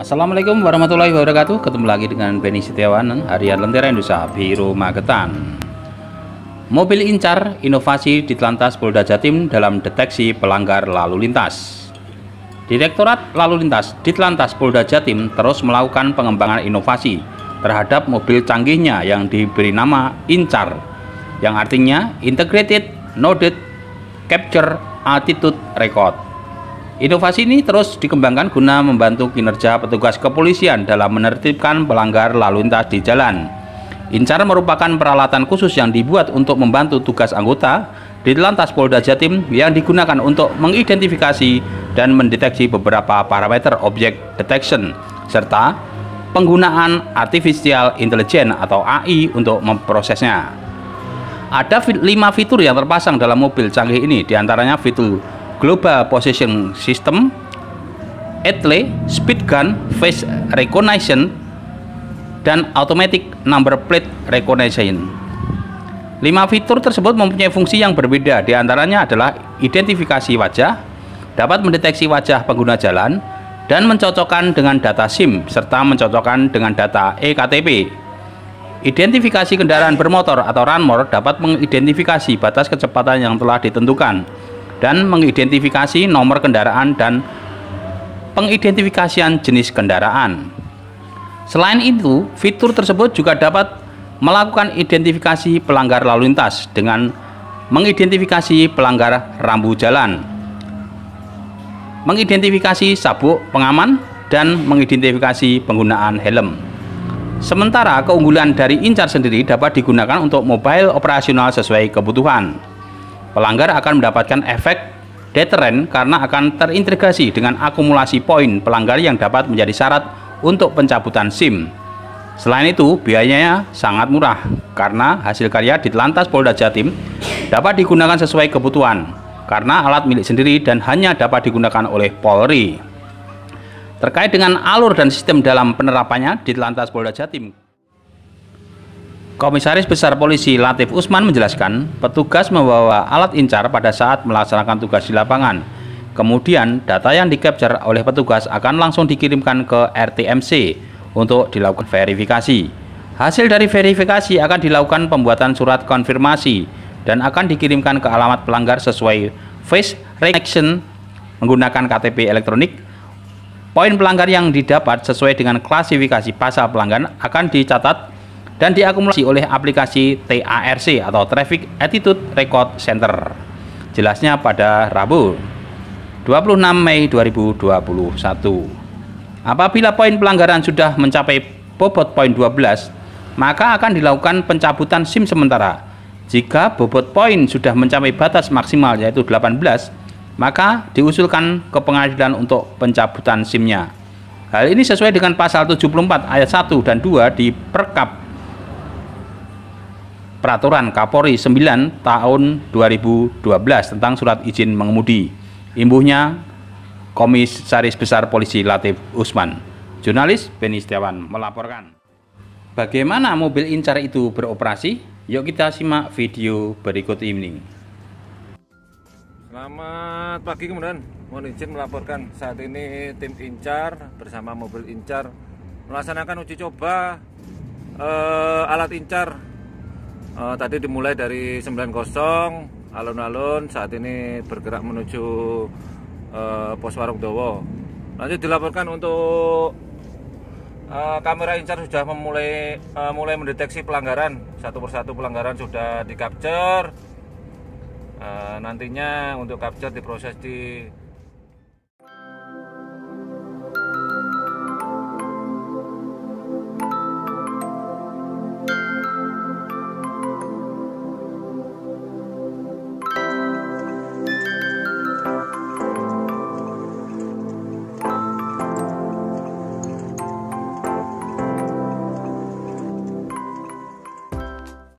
Assalamualaikum warahmatullahi wabarakatuh Ketemu lagi dengan Benny Setiawan Harian Lentera Indonesia Biro Magetan Mobil incar inovasi di Telantas Polda Jatim dalam deteksi pelanggar lalu lintas Direktorat Lalu Lintas di Telantas Polda Jatim terus melakukan pengembangan inovasi terhadap mobil canggihnya yang diberi nama Incar yang artinya Integrated Noted Capture Attitude Record Inovasi ini terus dikembangkan guna membantu kinerja petugas kepolisian dalam menertibkan pelanggar lalu lintas di jalan. Incar merupakan peralatan khusus yang dibuat untuk membantu tugas anggota di Lantas Polda Jatim yang digunakan untuk mengidentifikasi dan mendeteksi beberapa parameter objek detection serta penggunaan artificial intelligence atau AI untuk memprosesnya. Ada 5 fitur yang terpasang dalam mobil canggih ini diantaranya fitur Global Position System, Atle, Speed Gun, Face Recognition, dan Automatic Number Plate Recognition. Lima fitur tersebut mempunyai fungsi yang berbeda, diantaranya adalah identifikasi wajah, dapat mendeteksi wajah pengguna jalan, dan mencocokkan dengan data SIM, serta mencocokkan dengan data eKTP. Identifikasi kendaraan bermotor atau RANMOR dapat mengidentifikasi batas kecepatan yang telah ditentukan, dan mengidentifikasi nomor kendaraan dan pengidentifikasian jenis kendaraan. Selain itu, fitur tersebut juga dapat melakukan identifikasi pelanggar lalu lintas dengan mengidentifikasi pelanggar rambu jalan, mengidentifikasi sabuk pengaman, dan mengidentifikasi penggunaan helm. Sementara keunggulan dari Incar sendiri dapat digunakan untuk mobile operasional sesuai kebutuhan. Pelanggar akan mendapatkan efek deteren karena akan terintegrasi dengan akumulasi poin pelanggar yang dapat menjadi syarat untuk pencabutan SIM. Selain itu, biayanya sangat murah karena hasil karya di Lantas Polda Jatim dapat digunakan sesuai kebutuhan karena alat milik sendiri dan hanya dapat digunakan oleh Polri. Terkait dengan alur dan sistem dalam penerapannya di Lantas Polda Jatim, Komisaris Besar Polisi Latif Usman menjelaskan, petugas membawa alat incar pada saat melaksanakan tugas di lapangan. Kemudian, data yang di oleh petugas akan langsung dikirimkan ke RTMC untuk dilakukan verifikasi. Hasil dari verifikasi akan dilakukan pembuatan surat konfirmasi dan akan dikirimkan ke alamat pelanggar sesuai face recognition menggunakan KTP elektronik Poin pelanggar yang didapat sesuai dengan klasifikasi pasal pelanggan akan dicatat dan diakumulasi oleh aplikasi TARC atau Traffic Attitude Record Center. Jelasnya pada Rabu 26 Mei 2021. Apabila poin pelanggaran sudah mencapai bobot poin 12, maka akan dilakukan pencabutan SIM sementara. Jika bobot poin sudah mencapai batas maksimal yaitu 18, maka diusulkan ke pengadilan untuk pencabutan SIM-nya. Hal ini sesuai dengan pasal 74 ayat 1 dan 2 di Perkap Peraturan Kapolri 9 tahun 2012 tentang surat izin mengemudi. Imbuhnya Komisaris Besar Polisi Latif Usman. Jurnalis Beni Setiawan melaporkan. Bagaimana mobil incar itu beroperasi? Yuk kita simak video berikut ini. Selamat pagi kemudian, mohon izin melaporkan saat ini tim incar bersama mobil incar melaksanakan uji coba eh, alat incar uh, tadi dimulai dari 90 alun-alun saat ini bergerak menuju uh, pos Warung Dowo nanti dilaporkan untuk uh, kamera incar sudah memulai uh, mulai mendeteksi pelanggaran satu persatu pelanggaran sudah di capture uh, nantinya untuk capture diproses di